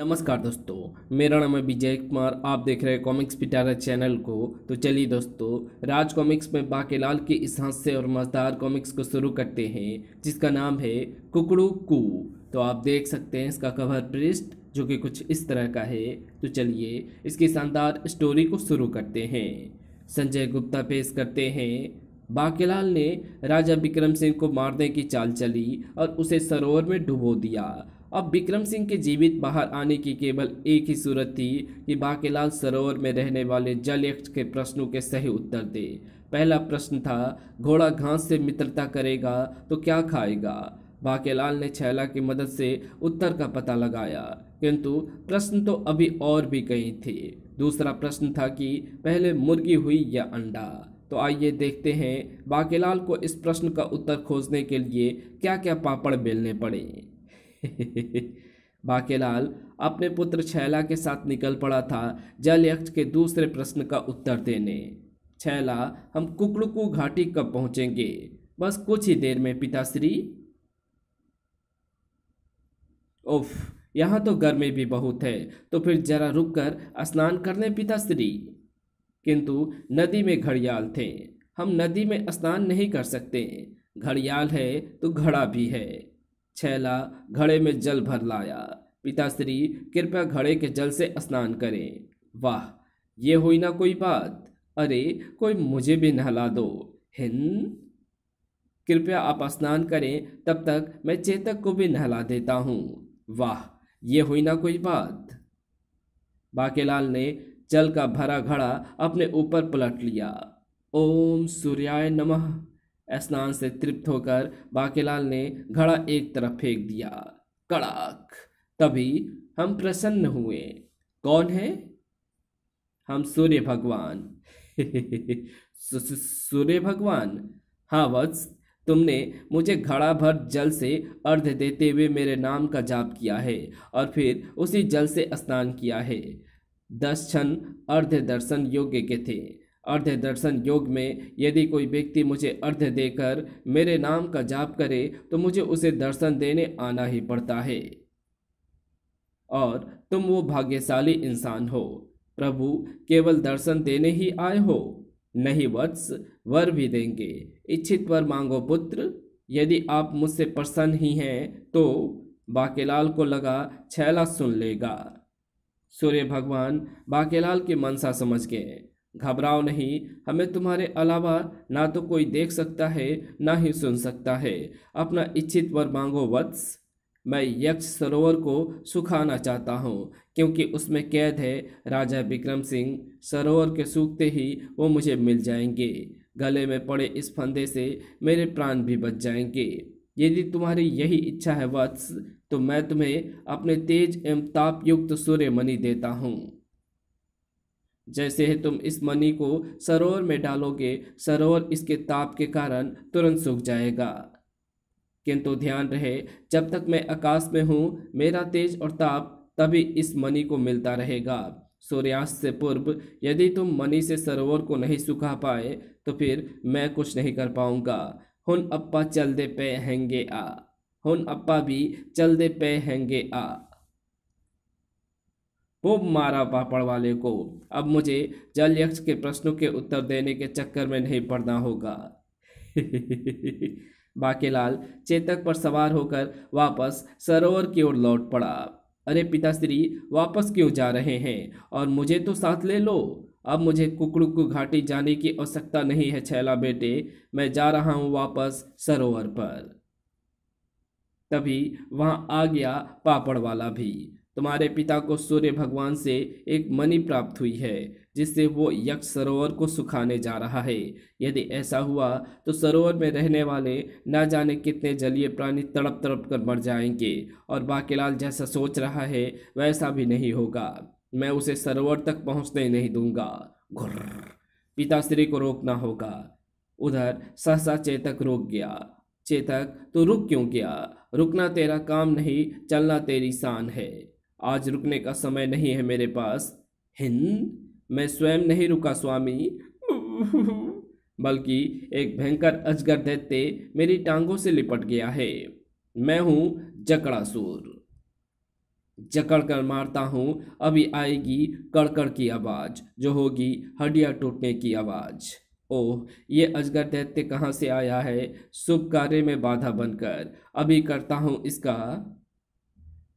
नमस्कार दोस्तों मेरा नाम है विजय कुमार आप देख रहे हैं कॉमिक्स पिटारा चैनल को तो चलिए दोस्तों राज कॉमिक्स में बाकेलाल के इस हास्य और मजदार कॉमिक्स को शुरू करते हैं जिसका नाम है कुकड़ू कू तो आप देख सकते हैं इसका कवर पृष्ठ जो कि कुछ इस तरह का है तो चलिए इसकी शानदार स्टोरी को शुरू करते हैं संजय गुप्ता पेश करते हैं बाकेलाल ने राजा विक्रम सिंह को मारने की चाल चली और उसे सरोवर में डुबो दिया अब विक्रम सिंह के जीवित बाहर आने की केवल एक ही सूरत थी कि बाकेलाल सरोवर में रहने वाले जल एक्ट के प्रश्नों के सही उत्तर दे पहला प्रश्न था घोड़ा घास से मित्रता करेगा तो क्या खाएगा बाकेलाल ने छैला की मदद से उत्तर का पता लगाया किंतु प्रश्न तो अभी और भी कई थे दूसरा प्रश्न था कि पहले मुर्गी हुई या अंडा तो आइए देखते हैं बाकेलाल को इस प्रश्न का उत्तर खोजने के लिए क्या क्या पापड़ बेलने पड़े बाकेलाल अपने पुत्र छैला के साथ निकल पड़ा था जल यक्ष के दूसरे प्रश्न का उत्तर देने छैला हम कुकड़ुकू घाटी कब पहुंचेंगे बस कुछ ही देर में पिताश्री उफ यहाँ तो गर्मी भी बहुत है तो फिर जरा रुक कर स्नान करने पिताश्री किंतु नदी में घड़ियाल थे हम नदी में स्नान नहीं कर सकते घड़ियाल है तो घड़ा भी है छैला घड़े में जल भर लाया पिताश्री कृपया घड़े के जल से स्नान करें वाह ये हुई ना कोई बात अरे कोई मुझे भी नहला दो हिन कृपया आप स्नान करें तब तक मैं चेतक को भी नहला देता हूँ वाह ये हुई ना कोई बात बाकेलाल ने जल का भरा घड़ा अपने ऊपर पलट लिया ओम सूर्याय नमः स्नान से तृप्त होकर बाकेलाल ने घड़ा एक तरफ फेंक दिया कड़ाक तभी हम प्रसन्न हुए कौन है हम सूर्य भगवान सूर्य भगवान हाँ वत्स तुमने मुझे घड़ा भर जल से अर्ध देते हुए मेरे नाम का जाप किया है और फिर उसी जल से स्नान किया है दस क्षण अर्ध दर्शन योग्य के थे अर्ध दर्शन योग में यदि कोई व्यक्ति मुझे अर्ध देकर मेरे नाम का जाप करे तो मुझे उसे दर्शन देने आना ही पड़ता है और तुम वो भाग्यशाली इंसान हो प्रभु केवल दर्शन देने ही आए हो नहीं वत्स वर भी देंगे इच्छित वर मांगो पुत्र यदि आप मुझसे प्रसन्न ही हैं तो बाकेलाल को लगा छैला सुन लेगा सूर्य भगवान बाकेलाल की मनसा समझ गए घबराओ नहीं हमें तुम्हारे अलावा ना तो कोई देख सकता है ना ही सुन सकता है अपना इच्छित वर मांगो वत्स मैं यक्ष सरोवर को सुखाना चाहता हूँ क्योंकि उसमें कैद है राजा विक्रम सिंह सरोवर के सूखते ही वो मुझे मिल जाएंगे गले में पड़े इस फंदे से मेरे प्राण भी बच जाएंगे यदि तुम्हारी यही इच्छा है वत्स तो मैं तुम्हें अपने तेज एवं तापयुक्त मनी देता हूँ जैसे ही तुम इस मनी को सरोवर में डालोगे सरोवर इसके ताप के कारण तुरंत सूख जाएगा किंतु ध्यान रहे जब तक मैं आकाश में हूँ मेरा तेज और ताप तभी इस मनी को मिलता रहेगा सूर्यास्त से पूर्व यदि तुम मनी से सरोवर को नहीं सुखा पाए तो फिर मैं कुछ नहीं कर पाऊंगा हुन अप्पा चल दे पे हेंगे आ हुन अप्पा भी चल दे पे हेंगे आ खूब मारा पापड़ वाले को अब मुझे जल यक्ष के प्रश्नों के उत्तर देने के चक्कर में नहीं पड़ना होगा बाकेलाल चेतक पर सवार होकर वापस सरोवर की ओर लौट पड़ा अरे पिताश्री वापस क्यों जा रहे हैं और मुझे तो साथ ले लो अब मुझे कुकड़ुकू घाटी जाने की आवश्यकता नहीं है छैला बेटे मैं जा रहा हूँ वापस सरोवर पर तभी वहाँ आ गया पापड़ वाला भी तुम्हारे पिता को सूर्य भगवान से एक मणि प्राप्त हुई है जिससे वो यक्ष सरोवर को सुखाने जा रहा है यदि ऐसा हुआ तो सरोवर में रहने वाले न जाने कितने जलीय प्राणी तड़प तड़प कर मर जाएंगे और बाकेलाल जैसा सोच रहा है वैसा भी नहीं होगा मैं उसे सरोवर तक पहुंचने नहीं दूंगा पिता श्री को रोकना होगा उधर सहसा चेतक रोक गया चेतक तो रुक क्यों गया रुकना तेरा काम नहीं चलना तेरी शान है आज रुकने का समय नहीं है मेरे पास हिंद मैं स्वयं नहीं रुका स्वामी बल्कि एक भयंकर अजगर दैत्य मेरी टांगों से लिपट गया है मैं हूं जकड़ासुर जकड़ कर मारता हूं अभी आएगी कड़कड़ की आवाज़ जो होगी हड्डियां टूटने की आवाज़ ओह ये अजगर दैत्य कहाँ से आया है शुभ कार्य में बाधा बनकर अभी करता हूँ इसका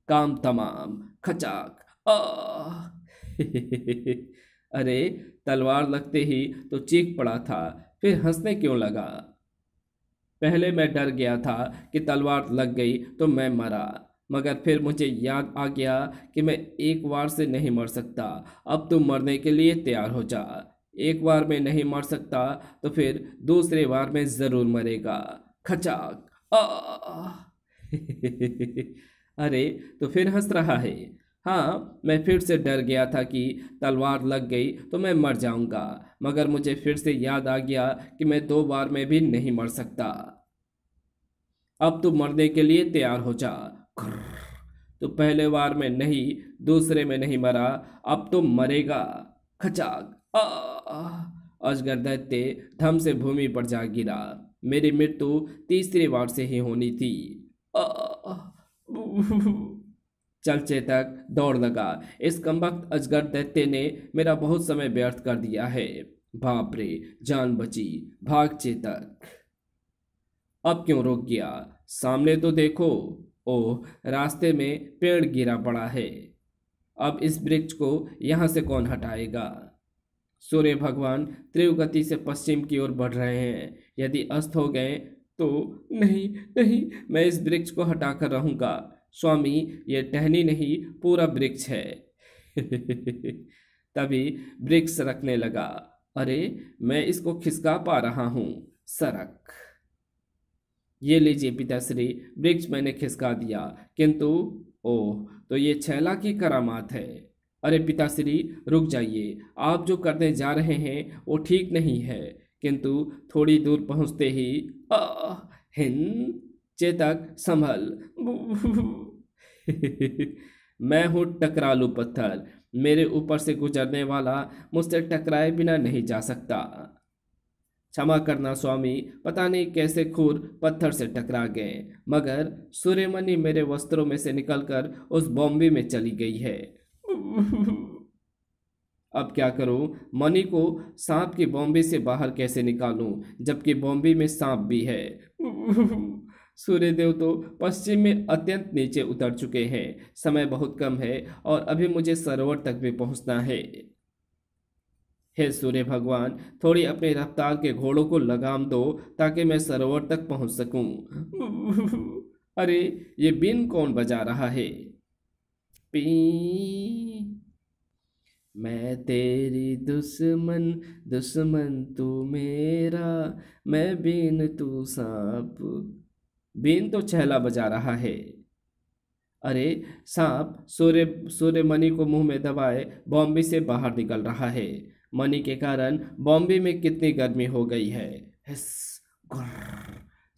काम तमाम खचाक अरे तलवार लगते ही तो चीख पड़ा था फिर हंसने क्यों लगा पहले मैं डर गया था कि तलवार लग गई तो मैं मरा मगर फिर मुझे याद आ गया कि मैं एक बार से नहीं मर सकता अब तुम मरने के लिए तैयार हो जा एक बार में नहीं मर सकता तो फिर दूसरे बार में ज़रूर मरेगा खचाक आ अरे तो फिर हंस रहा है हाँ मैं फिर से डर गया था कि तलवार लग गई तो मैं मर जाऊंगा मगर मुझे फिर से याद आ गया कि मैं दो बार में भी नहीं मर सकता अब तू मरने के लिए तैयार हो जा तो पहले बार में नहीं दूसरे में नहीं मरा अब तो मरेगा खचाक अजगर दैत्य धम से भूमि पर जा गिरा मेरी मृत्यु तीसरी बार से ही होनी थी आ, आ, चलचे तक दौड़ लगा इस कमबख्त अजगर दैत्य ने मेरा बहुत समय व्यर्थ कर दिया है बाप रे जान बची भाग चेतक अब क्यों रोक गया सामने तो देखो ओ रास्ते में पेड़ गिरा पड़ा है अब इस वृक्ष को यहाँ से कौन हटाएगा सूर्य भगवान तीव्र गति से पश्चिम की ओर बढ़ रहे हैं यदि अस्त हो गए तो नहीं नहीं मैं इस वृक्ष को हटा कर रहूँगा स्वामी ये टहनी नहीं पूरा वृक्ष है तभी वृक्ष सरकने लगा अरे मैं इसको खिसका पा रहा हूँ सरक ये लीजिए पिताश्री वृक्ष मैंने खिसका दिया किंतु ओह तो ये छैला की करामात है अरे पिताश्री रुक जाइए आप जो करने जा रहे हैं वो ठीक नहीं है किंतु थोड़ी दूर पहुंचते ही आ, चेतक संभल मैं हूँ टकरालू पत्थर मेरे ऊपर से गुजरने वाला मुझसे टकराए बिना नहीं जा सकता क्षमा करना स्वामी पता नहीं कैसे खूर पत्थर से टकरा गए मगर सूर्यमणि मेरे वस्त्रों में से निकलकर उस बॉम्बे में चली गई है अब क्या करूं मनी को सांप के बॉम्बे से बाहर कैसे निकालूं जबकि बॉम्बे में सांप भी है सूर्यदेव तो पश्चिम में अत्यंत नीचे उतर चुके हैं समय बहुत कम है और अभी मुझे सरोवर तक भी पहुंचना है हे सूर्य भगवान थोड़ी अपने रफ्तार के घोड़ों को लगाम दो ताकि मैं सरोवर तक पहुंच सकूं। अरे ये बिन कौन बजा रहा है पी मैं तेरी दुश्मन दुश्मन तू मेरा मैं बीन तू सांप बीन तो चहला बजा रहा है अरे सांप सूर्य सूर्य मणि को मुंह में दबाए बॉम्बे से बाहर निकल रहा है मणि के कारण बॉम्बे में कितनी गर्मी हो गई है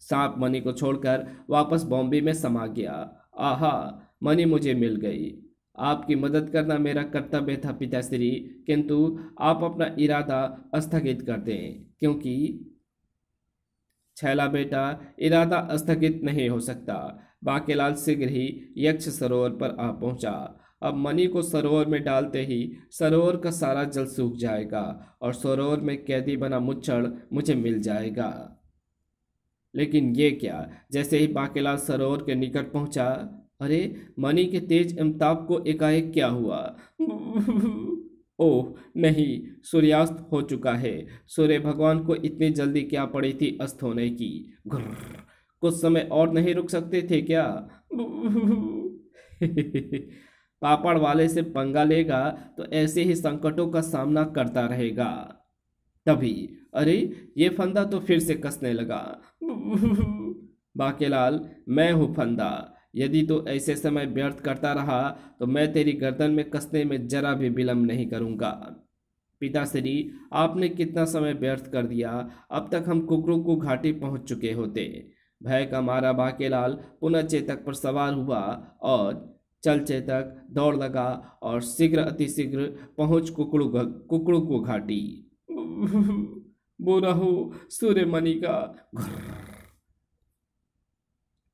सांप मणि को छोड़कर वापस बॉम्बे में समा गया आहा मणि मुझे मिल गई आपकी मदद करना मेरा कर्तव्य था पिताश्री किंतु आप अपना इरादा स्थगित कर दें क्योंकि छैला बेटा इरादा स्थगित नहीं हो सकता बाकेलाल शीघ्र ही यक्ष सरोवर पर आ पहुंचा अब मनी को सरोवर में डालते ही सरोवर का सारा जल सूख जाएगा और सरोवर में कैदी बना मुच्छड़ मुझे मिल जाएगा लेकिन ये क्या जैसे ही बाकेलाल सरोवर के निकट पहुंचा अरे मनी के तेज अमिताभ को एकाएक क्या हुआ ओह नहीं सूर्यास्त हो चुका है सूर्य भगवान को इतनी जल्दी क्या पड़ी थी अस्त होने की कुछ समय और नहीं रुक सकते थे क्या पापड़ वाले से पंगा लेगा तो ऐसे ही संकटों का सामना करता रहेगा तभी अरे ये फंदा तो फिर से कसने लगा बाकेलाल मैं हूँ फंदा यदि तू तो ऐसे समय व्यर्थ करता रहा तो मैं तेरी गर्दन में कसने में जरा भी विलम्ब नहीं करूँगा पिताश्री आपने कितना समय व्यर्थ कर दिया अब तक हम कुकरों को घाटी पहुँच चुके होते भय का मारा बाकेलाल पुनः चेतक पर सवार हुआ और चल चेतक दौड़ लगा और शीघ्र अतिशीघ्र पहुँच कुकड़ू कुकड़ू को घाटी बोरा हो सूर्य मणि का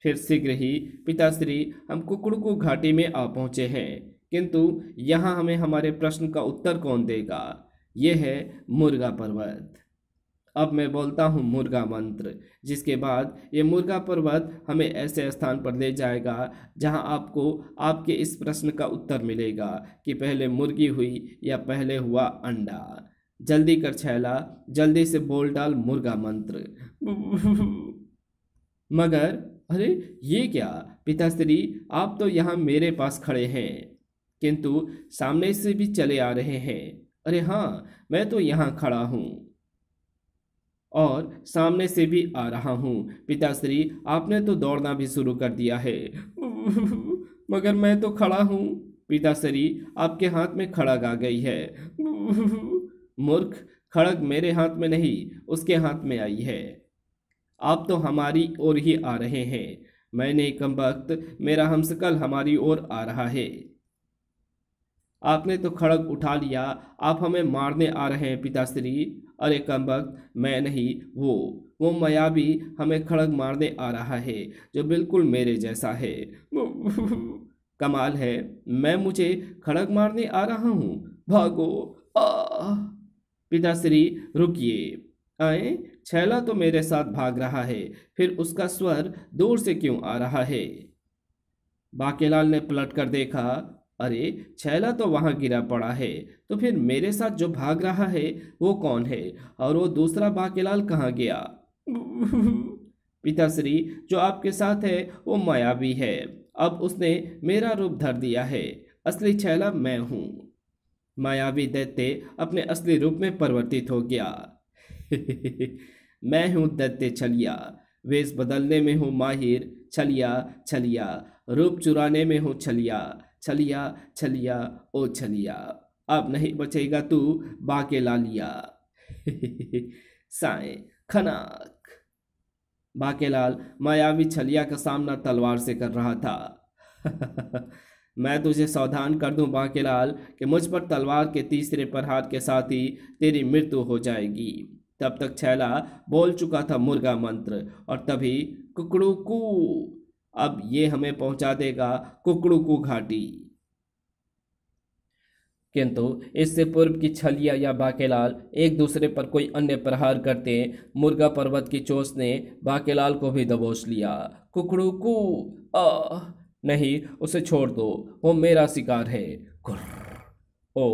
फिर शीघ्र ही पिताश्री हम कुकड़कू घाटी में आ पहुँचे हैं किंतु यहाँ हमें हमारे प्रश्न का उत्तर कौन देगा यह है मुर्गा पर्वत अब मैं बोलता हूँ मुर्गा मंत्र जिसके बाद ये मुर्गा पर्वत हमें ऐसे स्थान पर ले जाएगा जहाँ आपको आपके इस प्रश्न का उत्तर मिलेगा कि पहले मुर्गी हुई या पहले हुआ अंडा जल्दी कर छैला जल्दी से बोल डाल मुर्गा मंत्र मगर अरे ये क्या पिताश्री आप तो यहाँ मेरे पास खड़े हैं किंतु सामने से भी चले आ रहे हैं अरे हाँ मैं तो यहाँ खड़ा हूँ और सामने से भी आ रहा हूँ पिताश्री आपने तो दौड़ना भी शुरू कर दिया है मगर मैं तो खड़ा हूँ पिताश्री आपके हाथ में खड़ग आ गई है मूर्ख खड़ग मेरे हाथ में नहीं उसके हाथ में आई है आप तो हमारी ओर ही आ रहे हैं मैंने कम वक्त मेरा हमसकल हमारी ओर आ रहा है आपने तो खड़ग उठा लिया आप हमें मारने आ रहे हैं पिताश्री अरे कम वक्त मैं नहीं वो वो मया भी हमें खड़ग मारने आ रहा है जो बिल्कुल मेरे जैसा है कमाल है मैं मुझे खड़ग मारने आ रहा हूँ भागो आ पिताश्री रुकिए आए छैला तो मेरे साथ भाग रहा है फिर उसका स्वर दूर से क्यों आ रहा है बाकेलाल ने पलट कर देखा अरे छैला तो वहाँ गिरा पड़ा है तो फिर मेरे साथ जो भाग रहा है वो कौन है और वो दूसरा बाकेलाल कहाँ गया पिताश्री जो आपके साथ है वो माया भी है अब उसने मेरा रूप धर दिया है असली छैला मैं हूँ मायावी दैत्य अपने असली रूप में परिवर्तित हो गया मैं हूँ दत्ते छलिया वेश बदलने में हूँ माहिर छलिया छलिया रूप चुराने में हूँ छलिया छलिया छलिया ओ छलिया अब नहीं बचेगा तू बाके लालिया साए खनाक बाकेलाल मायावी छलिया का सामना तलवार से कर रहा था मैं तुझे सावधान कर दूं बाकेलाल कि मुझ पर तलवार के तीसरे प्रहार के साथ ही तेरी मृत्यु हो जाएगी तब तक छैला बोल चुका था मुर्गा मंत्र और तभी कुकड़ूकू अब ये हमें पहुंचा देगा कुकड़ूकू घाटी किंतु इससे पूर्व की छलिया या बाकेलाल एक दूसरे पर कोई अन्य प्रहार करते मुर्गा पर्वत की चोस ने बाकेलाल को भी दबोच लिया कुकड़ू कु नहीं उसे छोड़ दो वो मेरा शिकार है ओ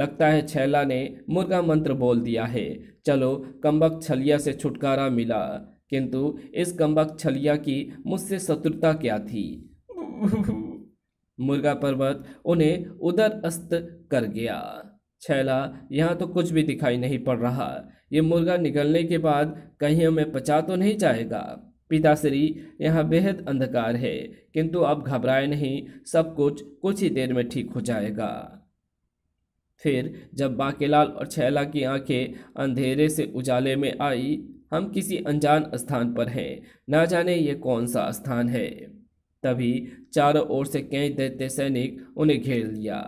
लगता है छैला ने मुर्गा मंत्र बोल दिया है चलो कम्बक छलिया से छुटकारा मिला किंतु इस कम्बक छलिया की मुझसे शत्रुता क्या थी मुर्गा पर्वत उन्हें उदर अस्त कर गया छैला यहाँ तो कुछ भी दिखाई नहीं पड़ रहा ये मुर्गा निकलने के बाद कहीं हमें पचा तो नहीं जाएगा पिताश्री यहाँ बेहद अंधकार है किंतु अब घबराए नहीं सब कुछ कुछ ही देर में ठीक हो जाएगा फिर जब बाकेलाल और छैला की आंखें अंधेरे से उजाले में आई हम किसी अनजान स्थान पर हैं ना जाने ये कौन सा स्थान है तभी चारों ओर से कैद देते सैनिक उन्हें घेर लिया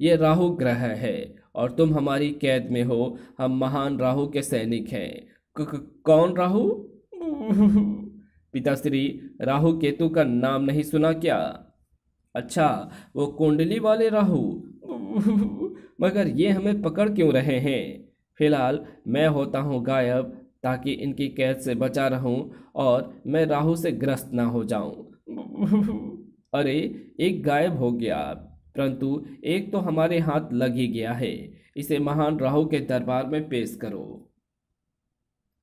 ये राहु ग्रह है और तुम हमारी कैद में हो हम महान राहु के सैनिक हैं कौन राहु पिताश्री राहु केतु का नाम नहीं सुना क्या अच्छा वो कुंडली वाले राहु मगर ये हमें पकड़ क्यों रहे हैं फिलहाल मैं होता हूँ गायब ताकि इनकी कैद से बचा रहूं और मैं राहु से ग्रस्त ना हो जाऊं अरे एक गायब हो गया परंतु एक तो हमारे हाथ लग ही गया है इसे महान राहु के दरबार में पेश करो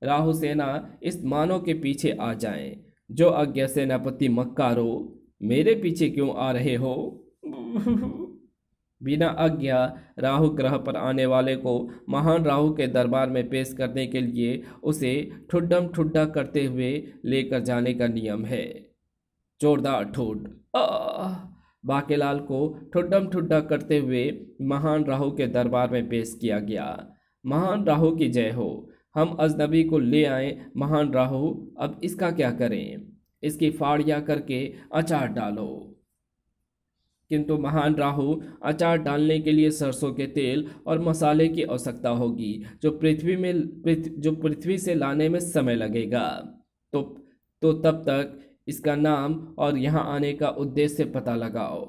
राहु सेना इस मानव के पीछे आ जाए जो अज्ञा सेनापति मक्कारो मेरे पीछे क्यों आ रहे हो बिना आज्ञा राहु ग्रह पर आने वाले को महान राहु के दरबार में पेश करने के लिए उसे ठुड्डम ठुड्डा करते हुए लेकर जाने का नियम है जोरदार ठोड बाकेलाल को ठुड्डम ठुड्डा करते हुए महान राहु के दरबार में पेश किया गया महान राहु की जय हो हम अजनबी को ले आए महान राहु अब इसका क्या करें इसकी फाड़िया करके अचार डालो किंतु महान राहु अचार डालने के लिए सरसों के तेल और मसाले की आवश्यकता होगी जो पृथ्वी में प्रिथ, जो पृथ्वी से लाने में समय लगेगा तो तो तब तक इसका नाम और यहाँ आने का उद्देश्य पता लगाओ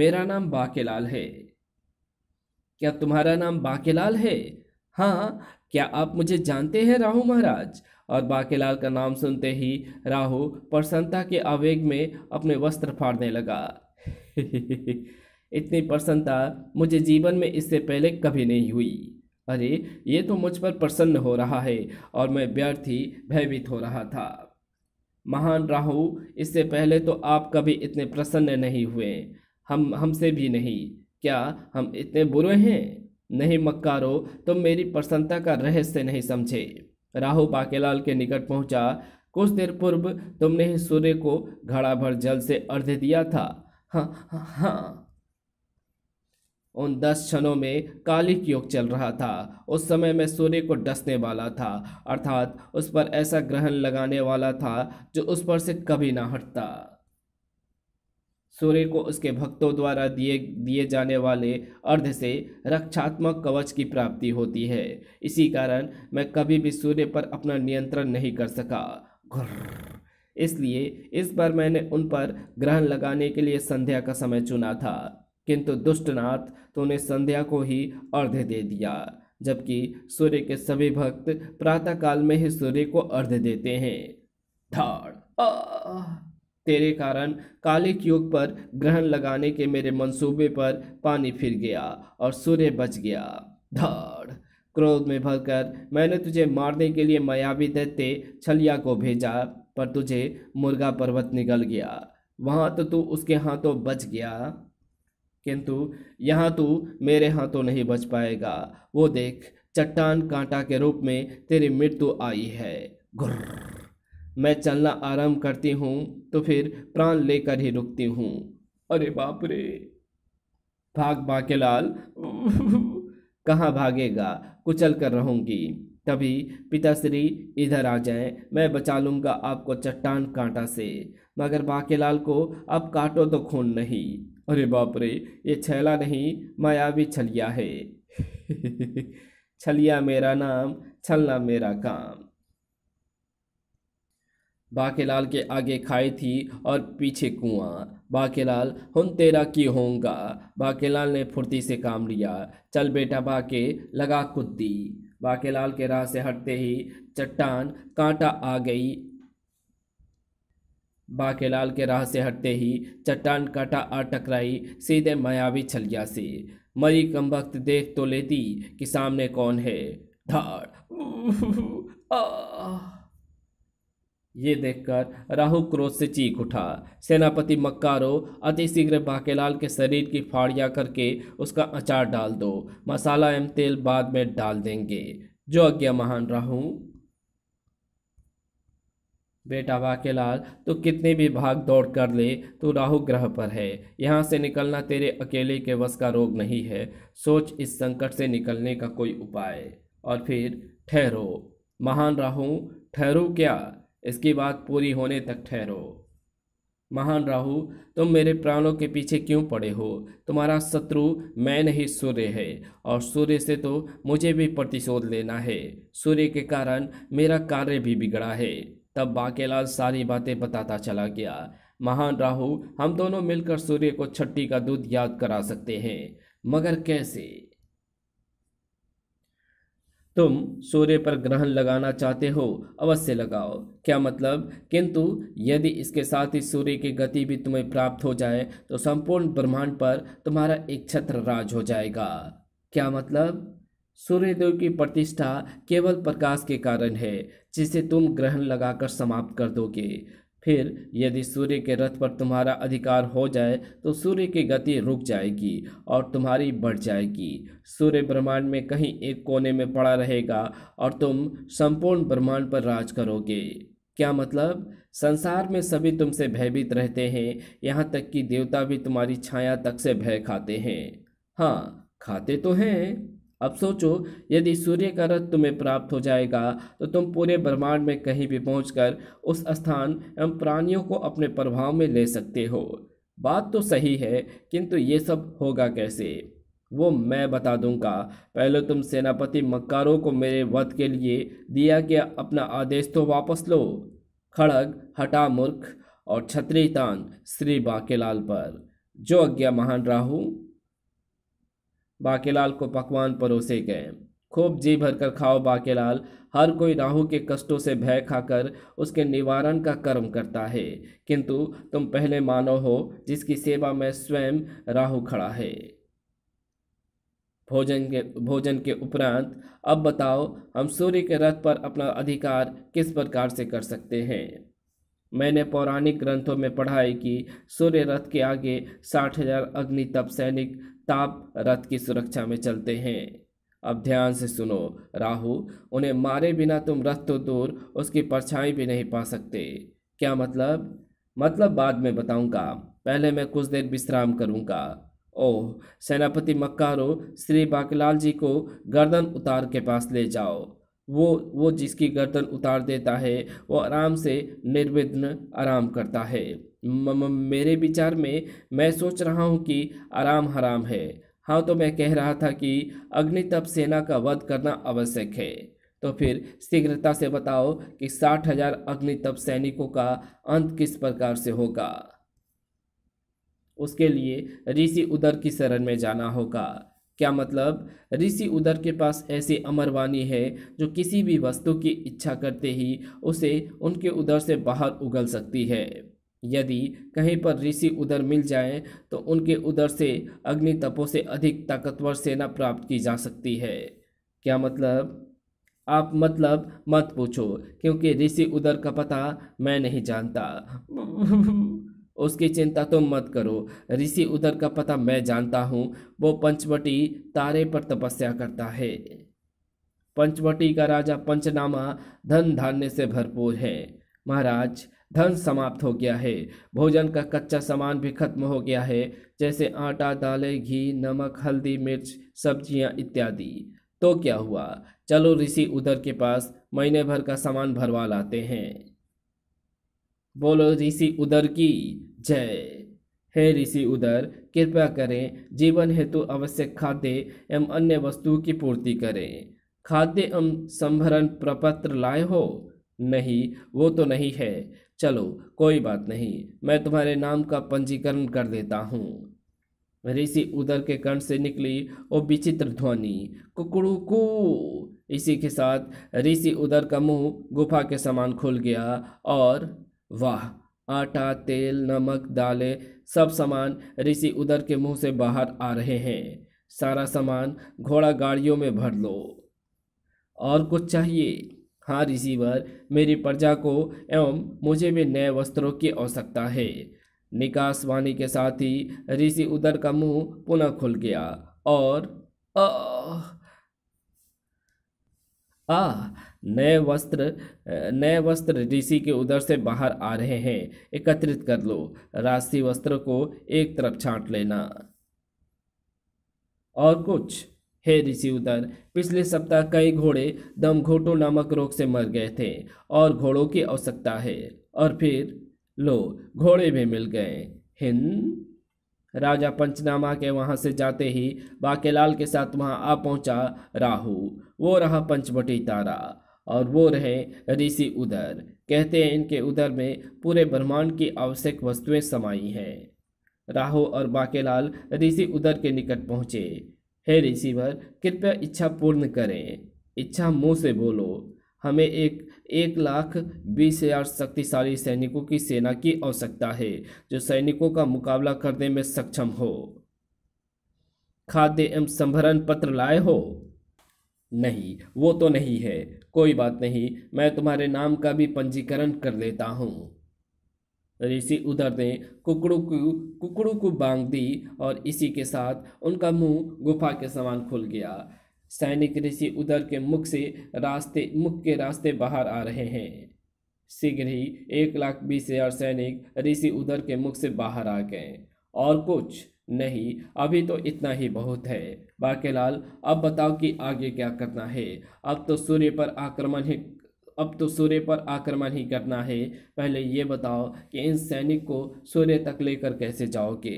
मेरा नाम बाकेलाल है क्या तुम्हारा नाम बाकेलाल है हाँ क्या आप मुझे जानते हैं राहु महाराज और बाकेलाल का नाम सुनते ही राहु प्रसन्नता के आवेग में अपने वस्त्र फाड़ने लगा इतनी प्रसन्नता मुझे जीवन में इससे पहले कभी नहीं हुई अरे ये तो मुझ पर प्रसन्न हो रहा है और मैं व्यर्थ ही भयभीत हो रहा था महान राहु इससे पहले तो आप कभी इतने प्रसन्न नहीं हुए हम हमसे भी नहीं क्या हम इतने बुरे हैं नहीं मक्कारो तुम तो मेरी प्रसन्नता का रहस्य नहीं समझे राहु बाकेलाल के निकट पहुंचा कुछ देर पूर्व तुमने ही सूर्य को घड़ा भर जल से अर्ध दिया था हाँ, हाँ, हाँ। उन दस क्षणों में कालिक योग चल रहा था उस समय मैं सूर्य को डसने वाला था अर्थात उस पर ऐसा ग्रहण लगाने वाला था जो उस पर से कभी ना हटता सूर्य को उसके भक्तों द्वारा दिए दिए जाने वाले अर्ध से रक्षात्मक कवच की प्राप्ति होती है इसी कारण मैं कभी भी सूर्य पर अपना नियंत्रण नहीं कर सका घुर्र इसलिए इस बार मैंने उन पर ग्रहण लगाने के लिए संध्या का समय चुना था किंतु दुष्टनाथ तो ने संध्या को ही अर्ध्य दे दिया जबकि सूर्य के सभी भक्त प्रातः काल में ही सूर्य को अर्ध्य देते हैं धाड़ तेरे कारण कालिक युग पर ग्रहण लगाने के मेरे मंसूबे पर पानी फिर गया और सूर्य बच गया धार क्रोध में भरकर मैंने तुझे मारने के लिए मायावी दैत्य छलिया को भेजा पर तुझे मुर्गा पर्वत निकल गया वहाँ तो तू उसके हाथों तो बच गया किंतु यहाँ तू मेरे हाथों तो नहीं बच पाएगा वो देख चट्टान कांटा के रूप में तेरी मृत्यु आई है घुर्र मैं चलना आराम करती हूँ तो फिर प्राण लेकर ही रुकती हूँ अरे बाप रे भाग बाकेलाल कहाँ भागेगा कुचल कर रहूँगी तभी पिताश्री इधर आ जाए मैं बचा लूँगा आपको चट्टान कांटा से मगर बाकेलाल को अब काटो तो खून नहीं अरे बाप रे ये छैला नहीं भी छलिया है छलिया मेरा नाम छलना मेरा काम बाकेलाल के आगे खाई थी और पीछे कुआं बाकेलाल हम तेरा की होंगा बाकेलाल ने फुर्ती से काम लिया चल बेटा बाके लगा कुत्ती बाकेलाल के राह से हटते ही चट्टान कांटा आ गई बाकेलाल के राह से हटते ही चट्टान कांटा आ टकराई सीधे मायावी छलिया से मरी कम वक्त देख तो लेती कि सामने कौन है आ ये देखकर राहु क्रोध से चीख उठा सेनापति मक्कारो अतिशीघ्र बाकेलाल के शरीर की फाड़ियाँ करके उसका अचार डाल दो मसाला एवं तेल बाद में डाल देंगे जो आज्ञा महान राहु बेटा बाकेलाल तो कितने भी भाग दौड़ कर ले तो राहु ग्रह पर है यहाँ से निकलना तेरे अकेले के वश का रोग नहीं है सोच इस संकट से निकलने का कोई उपाय और फिर ठहरो महान राहु ठहरो क्या इसकी बात पूरी होने तक ठहरो महान राहु तुम मेरे प्राणों के पीछे क्यों पड़े हो तुम्हारा शत्रु मैं नहीं सूर्य है और सूर्य से तो मुझे भी प्रतिशोध लेना है सूर्य के कारण मेरा कार्य भी बिगड़ा है तब बाकेलाल सारी बातें बताता चला गया महान राहु हम दोनों मिलकर सूर्य को छट्टी का दूध याद करा सकते हैं मगर कैसे तुम सूर्य पर ग्रहण लगाना चाहते हो अवश्य लगाओ क्या मतलब किंतु यदि इसके साथ ही सूर्य की गति भी तुम्हें प्राप्त हो जाए तो संपूर्ण ब्रह्मांड पर तुम्हारा एक छत्र राज हो जाएगा क्या मतलब सूर्यदेव की प्रतिष्ठा केवल प्रकाश के कारण है जिसे तुम ग्रहण लगाकर समाप्त कर दोगे फिर यदि सूर्य के रथ पर तुम्हारा अधिकार हो जाए तो सूर्य की गति रुक जाएगी और तुम्हारी बढ़ जाएगी सूर्य ब्रह्मांड में कहीं एक कोने में पड़ा रहेगा और तुम संपूर्ण ब्रह्मांड पर राज करोगे क्या मतलब संसार में सभी तुमसे भयभीत रहते हैं यहाँ तक कि देवता भी तुम्हारी छाया तक से भय खाते हैं हाँ खाते तो हैं अब सोचो यदि सूर्य का रथ तुम्हें प्राप्त हो जाएगा तो तुम पूरे ब्रह्मांड में कहीं भी पहुँच उस स्थान एवं प्राणियों को अपने प्रभाव में ले सकते हो बात तो सही है किंतु ये सब होगा कैसे वो मैं बता दूंगा पहले तुम सेनापति मक्कारों को मेरे वध के लिए दिया गया अपना आदेश तो वापस लो खड़ग हटा मूर्ख और तान श्री बाकेलाल पर जो अज्ञा महान राहू बाकेलाल को पकवान परोसे गए खूब जी भरकर खाओ बाकेलाल हर कोई राहु के कष्टों से भय खाकर उसके निवारण का कर्म करता है किंतु तुम पहले मानो हो जिसकी सेवा में स्वयं राहु खड़ा है भोजन के भोजन के उपरांत अब बताओ हम सूर्य के रथ पर अपना अधिकार किस प्रकार से कर सकते हैं मैंने पौराणिक ग्रंथों में पढ़ा है कि सूर्य रथ के आगे साठ हजार अग्नि तप सैनिक ताप रथ की सुरक्षा में चलते हैं अब ध्यान से सुनो राहु उन्हें मारे बिना तुम रथ तो दूर उसकी परछाई भी नहीं पा सकते क्या मतलब मतलब बाद में बताऊंगा पहले मैं कुछ देर विश्राम करूंगा ओह सेनापति मक्कारो श्री बाकीलाल जी को गर्दन उतार के पास ले जाओ वो वो जिसकी गर्दन उतार देता है वो आराम से निर्विघ्न आराम करता है मेरे विचार में मैं सोच रहा हूँ कि आराम हराम है हाँ तो मैं कह रहा था कि अग्नितप सेना का वध करना आवश्यक है तो फिर शीघ्रता से बताओ कि साठ हजार अग्नितप सैनिकों का अंत किस प्रकार से होगा उसके लिए ऋषि उदर की शरण में जाना होगा क्या मतलब ऋषि उदर के पास ऐसी अमरवाणी है जो किसी भी वस्तु की इच्छा करते ही उसे उनके उदर से बाहर उगल सकती है यदि कहीं पर ऋषि उदर मिल जाए तो उनके उदर से अग्नि तपों से अधिक ताकतवर सेना प्राप्त की जा सकती है क्या मतलब आप मतलब मत पूछो क्योंकि ऋषि उदर का पता मैं नहीं जानता उसकी चिंता तुम तो मत करो ऋषि उदर का पता मैं जानता हूँ वो पंचवटी तारे पर तपस्या करता है पंचवटी का राजा पंचनामा धन धान्य से भरपूर है महाराज धन समाप्त हो गया है भोजन का कच्चा सामान भी खत्म हो गया है जैसे आटा दालें घी नमक हल्दी मिर्च सब्जियां इत्यादि तो क्या हुआ चलो ऋषि उधर के पास महीने भर का सामान भरवा लाते हैं बोलो ऋषि उधर की जय हे ऋषि उदर कृपया करें जीवन हेतु आवश्यक खाद्य एवं अन्य वस्तुओं की पूर्ति करें खाद्य एवं संभरण प्रपत्र लाए हो नहीं वो तो नहीं है चलो कोई बात नहीं मैं तुम्हारे नाम का पंजीकरण कर देता हूँ ऋषि उधर के कंठ से निकली वो विचित्र ध्वनि कुकड़ू कु इसी के साथ ऋषि उधर का मुंह गुफा के समान खुल गया और वाह आटा तेल नमक दालें सब सामान ऋषि उधर के मुंह से बाहर आ रहे हैं सारा सामान घोड़ा गाड़ियों में भर लो और कुछ चाहिए हाँ रिसीवर मेरी प्रजा को एवं मुझे भी नए वस्त्रों की आवश्यकता है निकास वाणी के साथ ही ऋषि उदर का मुंह पुनः खुल गया और आ, आ नए वस्त्र नए वस्त्र ऋषि के उदर से बाहर आ रहे हैं एकत्रित कर लो राशि वस्त्र को एक तरफ छांट लेना और कुछ ऋषि रिसीवदार पिछले सप्ताह कई घोड़े दम नामक रोग से मर गए थे और घोड़ों की आवश्यकता है और फिर लो घोड़े भी मिल गए हिंद राजा पंचनामा के वहाँ से जाते ही बाकेलाल के साथ वहाँ आ पहुँचा राहु वो रहा पंचवटी तारा और वो रहे ऋषि उदर कहते हैं इनके उदर में पूरे ब्रह्मांड की आवश्यक वस्तुएं समाई हैं राहु और बाकेलाल ऋषि उदर के निकट पहुँचे हे रिसीवर कृपया इच्छा पूर्ण करें इच्छा मुंह से बोलो हमें एक एक लाख बीस हजार शक्तिशाली सैनिकों की सेना की आवश्यकता है जो सैनिकों का मुकाबला करने में सक्षम हो खाद्य एवं संभरण पत्र लाए हो नहीं वो तो नहीं है कोई बात नहीं मैं तुम्हारे नाम का भी पंजीकरण कर लेता हूँ ऋषि उधर ने कुकड़ू को कुकड़ू को बांग दी और इसी के साथ उनका मुंह गुफा के समान खुल गया सैनिक ऋषि उधर के मुख से रास्ते मुख के रास्ते बाहर आ रहे हैं शीघ्र ही एक लाख बीस हजार सैनिक ऋषि उधर के मुख से बाहर आ गए और कुछ नहीं अभी तो इतना ही बहुत है बाकेलाल अब बताओ कि आगे क्या करना है अब तो सूर्य पर आक्रमण ही अब तो सूर्य पर आक्रमण ही करना है पहले ये बताओ कि इन सैनिक को सूर्य तक लेकर कैसे जाओगे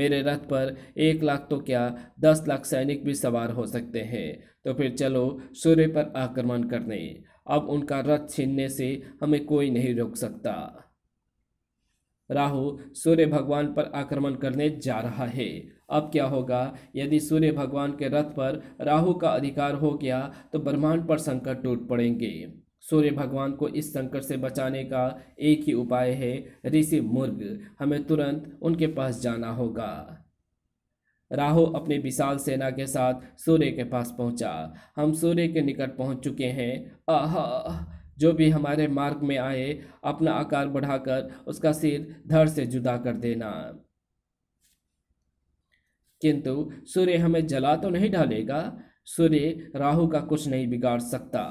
मेरे रथ पर एक लाख तो क्या दस लाख सैनिक भी सवार हो सकते हैं तो फिर चलो सूर्य पर आक्रमण करने अब उनका रथ छीनने से हमें कोई नहीं रोक सकता राहु सूर्य भगवान पर आक्रमण करने जा रहा है अब क्या होगा यदि सूर्य भगवान के रथ पर राहु का अधिकार हो गया तो ब्रह्मांड पर संकट टूट पड़ेंगे सूर्य भगवान को इस संकट से बचाने का एक ही उपाय है ऋषि मुर्ग हमें तुरंत उनके पास जाना होगा राहु अपने विशाल सेना के साथ सूर्य के पास पहुंचा हम सूर्य के निकट पहुंच चुके हैं आह जो भी हमारे मार्ग में आए अपना आकार बढ़ाकर उसका सिर धड़ से जुदा कर देना किंतु सूर्य हमें जला तो नहीं डालेगा सूर्य राहु का कुछ नहीं बिगाड़ सकता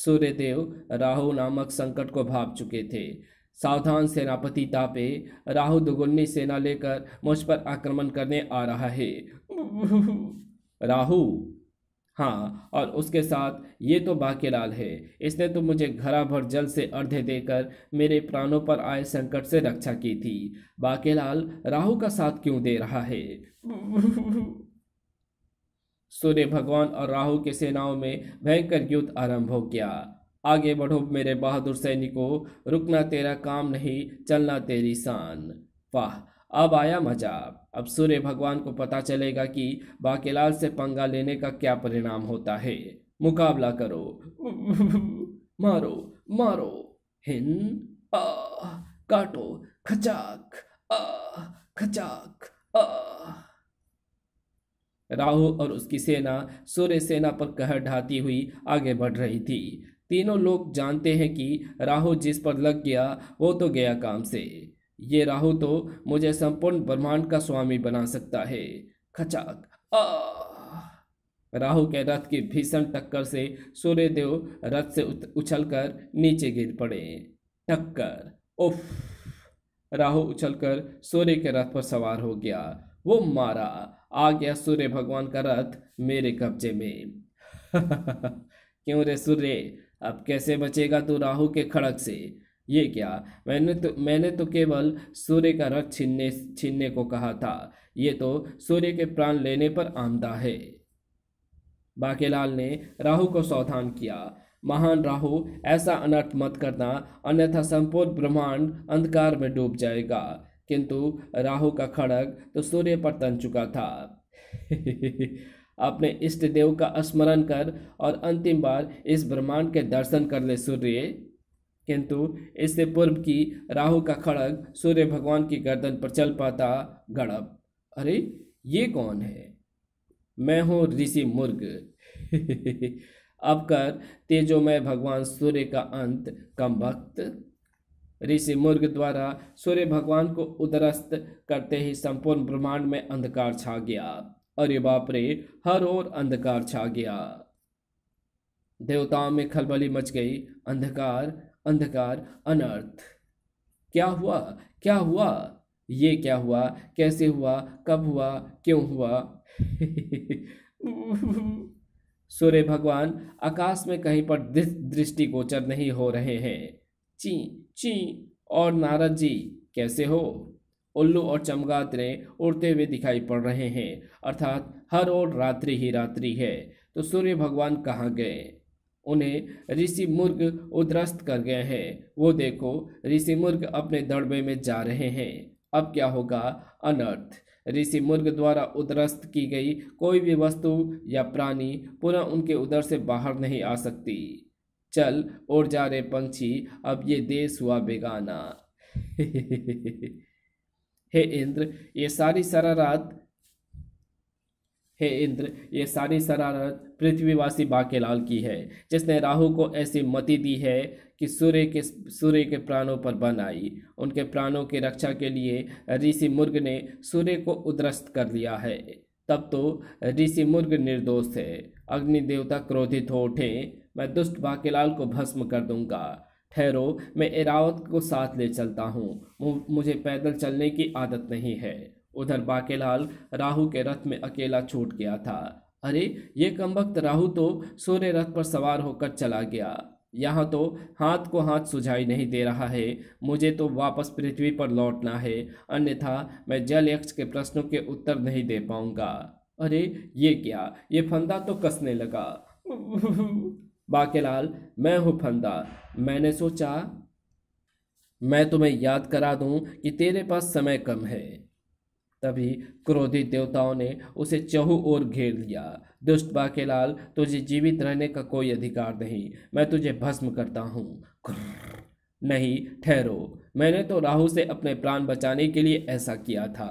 सूर्यदेव राहु नामक संकट को भाप चुके थे सावधान सेनापति तापे राहु दुगुन्नी सेना लेकर मुझ पर आक्रमण करने आ रहा है राहु हाँ और उसके साथ ये तो बाकेलाल है इसने तो मुझे घरा भर जल से अर्धे देकर मेरे प्राणों पर आए संकट से रक्षा की थी बाकेलाल राहु का साथ क्यों दे रहा है सूर्य भगवान और राहु की सेनाओं में भयंकर युद्ध आरंभ हो गया आगे बढ़ो मेरे बहादुर सैनिकों रुकना तेरा काम नहीं चलना तेरी शान वाह अब आया मजा अब सूर्य भगवान को पता चलेगा कि बाकेलाल से पंगा लेने का क्या परिणाम होता है मुकाबला करो मारो मारो हिन आ काटो खचाक आ खचाक आ राहु और उसकी सेना सूर्य सेना पर कहर ढाती हुई आगे बढ़ रही थी तीनों लोग जानते हैं कि राहु जिस पर लग गया वो तो गया काम से ये राहु तो मुझे संपूर्ण ब्रह्मांड का स्वामी बना सकता है खचाक आ राहु के रथ की भीषण टक्कर से सूर्यदेव रथ से उछलकर नीचे गिर पड़े टक्कर उफ राहु उछलकर सूर्य के रथ पर सवार हो गया वो मारा आ गया सूर्य भगवान का रथ मेरे कब्जे में क्यों रे सूर्य अब कैसे बचेगा तू राहु के खड़क से ये क्या मैंने तो मैंने तो केवल सूर्य का रथ छीनने छीनने को कहा था ये तो सूर्य के प्राण लेने पर आमदा है बाकेलाल ने राहु को सावधान किया महान राहु ऐसा अनर्थ मत करना अन्यथा संपूर्ण ब्रह्मांड अंधकार में डूब जाएगा किंतु राहु का खड़ग तो सूर्य पर तन चुका था अपने इष्ट देव का स्मरण कर और अंतिम बार इस ब्रह्मांड के दर्शन कर ले सूर्य किंतु इससे पूर्व की राहु का खड़ग सूर्य भगवान की गर्दन पर चल पाता गड़ब अरे ये कौन है मैं हूँ ऋषि मुर्ग अब कर तेजोमय भगवान सूर्य का अंत कम वक्त ऋषि मुर्ग द्वारा सूर्य भगवान को उदरस्त करते ही संपूर्ण ब्रह्मांड में अंधकार छा गया अरे बाप रे हर ओर अंधकार छा गया देवताओं में खलबली मच गई अंधकार अंधकार अनर्थ क्या हुआ क्या हुआ ये क्या हुआ कैसे हुआ कब हुआ क्यों हुआ सूर्य भगवान आकाश में कहीं पर दृष्टि गोचर नहीं हो रहे हैं ची ची और नारद जी कैसे हो उल्लू और चमगादड़े उड़ते हुए दिखाई पड़ रहे हैं अर्थात हर ओर रात्रि ही रात्रि है तो सूर्य भगवान कहाँ गए उन्हें ऋषि मुर्ग उद्रस्त कर गए हैं वो देखो ऋषि मुर्ग अपने दड़बे में जा रहे हैं अब क्या होगा अनर्थ ऋषि मुर्ग द्वारा उद्रस्त की गई कोई भी वस्तु या प्राणी पुनः उनके उदर से बाहर नहीं आ सकती चल और जा रहे पंछी अब ये देश हुआ बेगाना हे इंद्र ये सारी शरारत हे इंद्र ये सारी शरारत पृथ्वीवासी बाकेलाल की है जिसने राहु को ऐसी मति दी है कि सूर्य के सूर्य के प्राणों पर बन आई उनके प्राणों की रक्षा के लिए ऋषि मुर्ग ने सूर्य को उद्रस्त कर लिया है तब तो ऋषि मुर्ग निर्दोष है अग्नि देवता क्रोधित हो उठे मैं दुष्ट बाकेलाल को भस्म कर दूंगा ठहरो मैं एरावत को साथ ले चलता हूँ मुझे पैदल चलने की आदत नहीं है उधर बाकेलाल राहु के रथ में अकेला छूट गया था अरे ये कमबख्त राहु तो सूर्य रथ पर सवार होकर चला गया यहाँ तो हाथ को हाथ सुझाई नहीं दे रहा है मुझे तो वापस पृथ्वी पर लौटना है अन्यथा मैं जल यक्ष के प्रश्नों के उत्तर नहीं दे पाऊंगा अरे ये क्या ये फंदा तो कसने लगा बाकेलाल मैं हूँ फंदा मैंने सोचा मैं तुम्हें याद करा दूं कि तेरे पास समय कम है तभी क्रोधित देवताओं ने उसे चहु ओर घेर लिया दुष्ट बाकेलाल तुझे जीवित रहने का कोई अधिकार नहीं मैं तुझे भस्म करता हूँ नहीं ठहरो मैंने तो राहु से अपने प्राण बचाने के लिए ऐसा किया था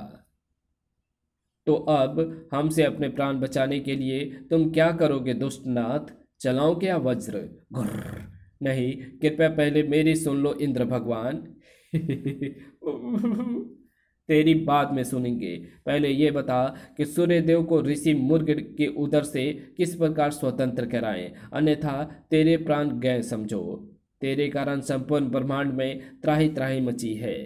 तो अब हमसे अपने प्राण बचाने के लिए तुम क्या करोगे दुष्टनाथ चलाऊं क्या वज्र घुर्र नहीं कृपया पहले मेरी सुन लो इंद्र भगवान तेरी बात में सुनेंगे पहले ये बता कि सूर्यदेव को ऋषि मुर्ग के उदर से किस प्रकार स्वतंत्र कराएं अन्यथा तेरे प्राण गए समझो तेरे कारण संपूर्ण ब्रह्मांड में त्राही त्राही मची है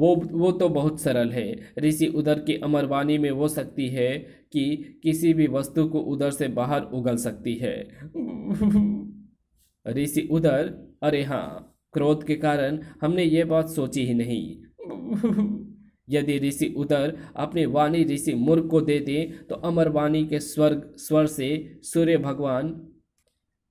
वो वो तो बहुत सरल है ऋषि उदर की अमरवाणी में वो शक्ति है कि किसी भी वस्तु को उधर से बाहर उगल सकती है ऋषि उधर अरे हाँ क्रोध के कारण हमने ये बात सोची ही नहीं यदि ऋषि उधर अपनी वाणी ऋषि मूर्ख को दे तो अमर वाणी के स्वर्ग स्वर से सूर्य भगवान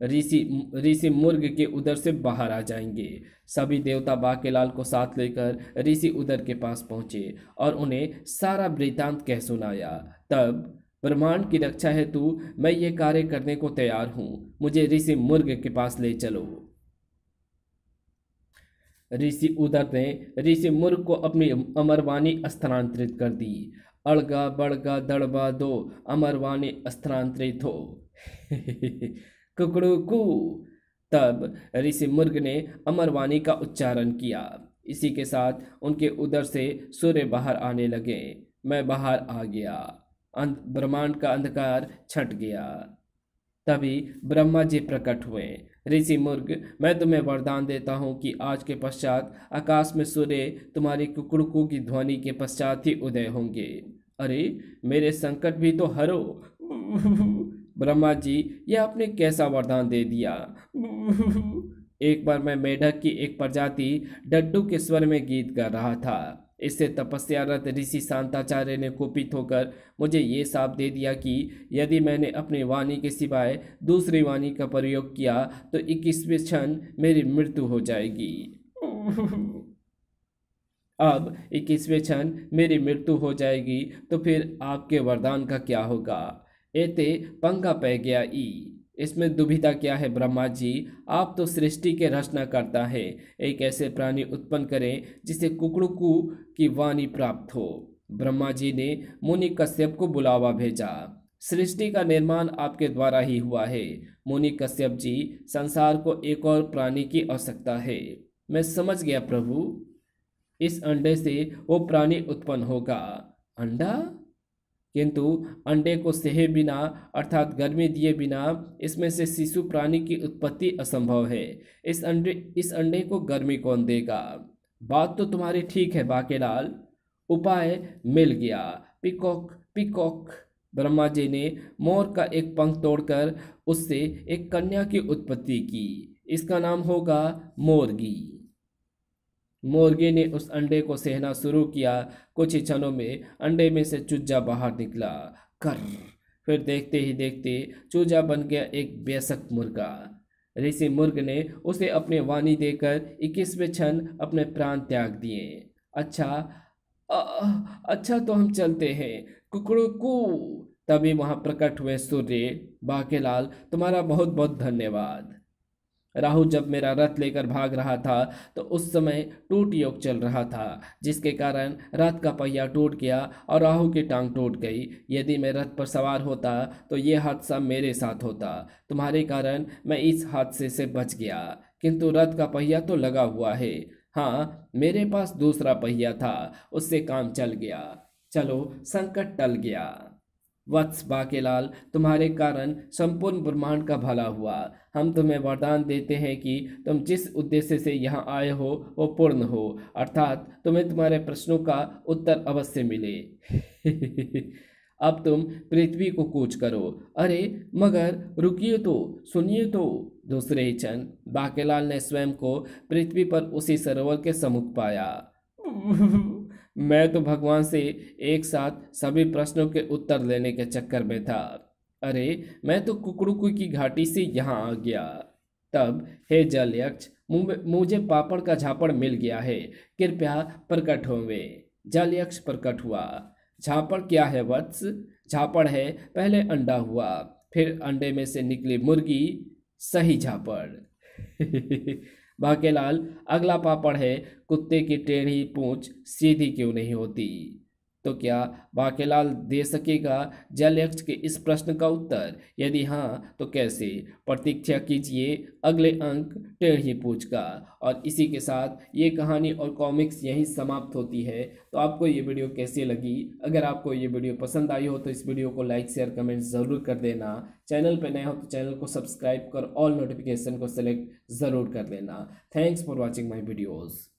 ऋषि ऋषि मुर्ग के उधर से बाहर आ जाएंगे सभी देवता बाकेलाल को साथ लेकर ऋषि उदर के पास पहुंचे और उन्हें सारा वृतांत कह सुनाया तब ब्रह्मांड की रक्षा हेतु मैं ये कार्य करने को तैयार हूँ मुझे ऋषि मुर्ग के पास ले चलो ऋषि उदर ने ऋषि मुर्ग को अपनी अमरवाणी स्थानांतरित कर दी अड़गा बड़गा दड़बा दो अमरवाणी स्थानांतरित हो कुकड़ू तब ऋषि मुर्ग ने अमरवाणी का उच्चारण किया इसी के साथ उनके उधर से सूर्य बाहर आने लगे मैं बाहर आ गया ब्रह्मांड का अंधकार छट गया तभी ब्रह्मा जी प्रकट हुए ऋषि मुर्ग मैं तुम्हें वरदान देता हूँ कि आज के पश्चात आकाश में सूर्य तुम्हारी कुकड़कू की ध्वनि के पश्चात ही उदय होंगे अरे मेरे संकट भी तो हरो ब्रह्मा जी यह आपने कैसा वरदान दे दिया एक बार मैं मेढक की एक प्रजाति डड्डू के स्वर में गीत गा रहा था इससे तपस्यारत ऋषि शांताचार्य ने कुपित होकर मुझे ये साफ दे दिया कि यदि मैंने अपनी वाणी के सिवाय दूसरी वाणी का प्रयोग किया तो इक्कीसवें क्षण मेरी मृत्यु हो जाएगी अब इक्कीसवें क्षण मेरी मृत्यु हो जाएगी तो फिर आपके वरदान का क्या होगा एते पंखा पै गया ई इसमें दुविधा क्या है ब्रह्मा जी आप तो सृष्टि के करता है एक ऐसे प्राणी उत्पन्न करें जिसे कुकड़ुकू की वाणी प्राप्त हो ब्रह्मा जी ने मुनि कश्यप को बुलावा भेजा सृष्टि का निर्माण आपके द्वारा ही हुआ है मुनि कश्यप जी संसार को एक और प्राणी की आवश्यकता है मैं समझ गया प्रभु इस अंडे से वो प्राणी उत्पन्न होगा अंडा किंतु अंडे को सहे बिना अर्थात गर्मी दिए बिना इसमें से शिशु प्राणी की उत्पत्ति असंभव है इस अंडे इस अंडे को गर्मी कौन देगा बात तो तुम्हारी ठीक है बाकेलाल उपाय मिल गया पिकॉक पिकॉक ब्रह्मा जी ने मोर का एक पंख तोड़कर उससे एक कन्या की उत्पत्ति की इसका नाम होगा मोरगी मुर्गी ने उस अंडे को सहना शुरू किया कुछ ही क्षणों में अंडे में से चूजा बाहर निकला कर फिर देखते ही देखते चूजा बन गया एक बेसक मुर्गा ऋषि मुर्ग ने उसे अपने वाणी देकर इक्कीसवें क्षण अपने प्राण त्याग दिए अच्छा आ, अच्छा तो हम चलते हैं कुकड़ो कु तभी वहाँ प्रकट हुए सूर्य बाकेलाल तुम्हारा बहुत बहुत धन्यवाद राहु जब मेरा रथ लेकर भाग रहा था तो उस समय टूट योग चल रहा था जिसके कारण रथ का पहिया टूट गया और राहु की टांग टूट गई यदि मैं रथ पर सवार होता तो ये हादसा मेरे साथ होता तुम्हारे कारण मैं इस हादसे से बच गया किंतु रथ का पहिया तो लगा हुआ है हाँ मेरे पास दूसरा पहिया था उससे काम चल गया चलो संकट टल गया वत्स बाकेलाल तुम्हारे कारण संपूर्ण ब्रह्मांड का भला हुआ हम तुम्हें वरदान देते हैं कि तुम जिस उद्देश्य से यहाँ आए हो वो पूर्ण हो अर्थात तुम्हें तुम्हारे प्रश्नों का उत्तर अवश्य मिले अब तुम पृथ्वी को कूच करो अरे मगर रुकिए तो सुनिए तो दूसरे ही चंद बाकेलाल ने स्वयं को पृथ्वी पर उसी सरोवर के समुख पाया मैं तो भगवान से एक साथ सभी प्रश्नों के उत्तर लेने के चक्कर में था अरे मैं तो कुकड़ुकु की घाटी से यहाँ आ गया तब हे यक्ष मुझे पापड़ का झापड़ मिल गया है कृपया प्रकट जल यक्ष प्रकट हुआ झापड़ क्या है वत्स झापड़ है पहले अंडा हुआ फिर अंडे में से निकली मुर्गी सही झापड़ भाग्यलाल अगला पापड़ है कुत्ते की टेढ़ी पूंछ सीधी क्यों नहीं होती तो क्या बाकेलाल दे सकेगा जल एक्ट के इस प्रश्न का उत्तर यदि हाँ तो कैसे प्रतीक्षा कीजिए अगले अंक टेढ़ी पूछ का और इसी के साथ ये कहानी और कॉमिक्स यहीं समाप्त होती है तो आपको ये वीडियो कैसी लगी अगर आपको ये वीडियो पसंद आई हो तो इस वीडियो को लाइक शेयर कमेंट ज़रूर कर देना चैनल पर नए हो तो चैनल को सब्सक्राइब कर ऑल नोटिफिकेशन को सेलेक्ट ज़रूर कर देना thanks for watching my videos